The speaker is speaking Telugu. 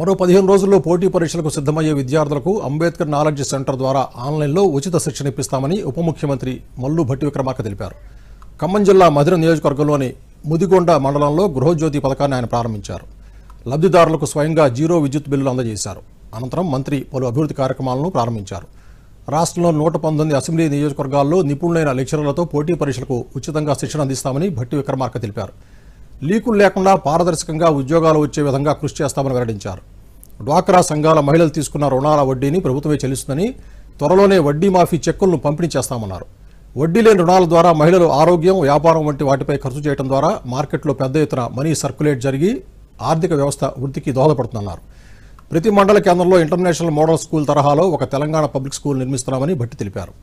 మరో పదిహేను రోజుల్లో పోటీ పరీక్షలకు సిద్ధమయ్యే విద్యార్థులకు అంబేద్కర్ నాలెడ్జ్ సెంటర్ ద్వారా ఆన్లైన్లో ఉచిత శిక్షణ ఇప్పిస్తామని ఉప ముఖ్యమంత్రి మల్లు భట్టి విక్రమార్క తెలిపారు ఖమ్మం జిల్లా మధుర నియోజకవర్గంలోని ముదిగొండ మండలంలో గృహజ్యోతి పథకాన్ని ఆయన ప్రారంభించారు లబ్ధిదారులకు స్వయంగా జీరో విద్యుత్ బిల్లులు అందజేశారు అనంతరం మంత్రి పలు అభివృద్ధి కార్యక్రమాలను ప్రారంభించారు రాష్ట్రంలో నూట పంతొమ్మిది అసెంబ్లీ నియోజకవర్గాల్లో నిపుణులైన లెక్చరర్లతో పోటీ పరీక్షలకు ఉచితంగా శిక్షణ అందిస్తామని భట్టి విక్రమార్క తెలిపారు లీకులు లేకుండా పారదర్శకంగా ఉద్యోగాలు వచ్చే విధంగా కృషి చేస్తామని వెల్లడించారు డ్వాక్రా సంఘాల మహిళలు తీసుకున్న రుణాల వడ్డీని ప్రభుత్వమే చెల్లిస్తుందని త్వరలోనే వడ్డీ మాఫీ చెక్కులను పంపిణీ చేస్తామన్నారు వడ్డీ లేని రుణాల ద్వారా మహిళలు ఆరోగ్యం వ్యాపారం వంటి వాటిపై ఖర్చు చేయడం ద్వారా మార్కెట్లో పెద్ద ఎత్తున మనీ సర్క్యులేట్ జరిగి ఆర్థిక వ్యవస్థ వృద్ధికి దోహదపడుతున్నారు ప్రతి మండల కేంద్రంలో ఇంటర్నేషనల్ మోడల్ స్కూల్ తరహాలో ఒక తెలంగాణ పబ్లిక్ స్కూల్ నిర్మిస్తున్నామని భట్టి తెలిపారు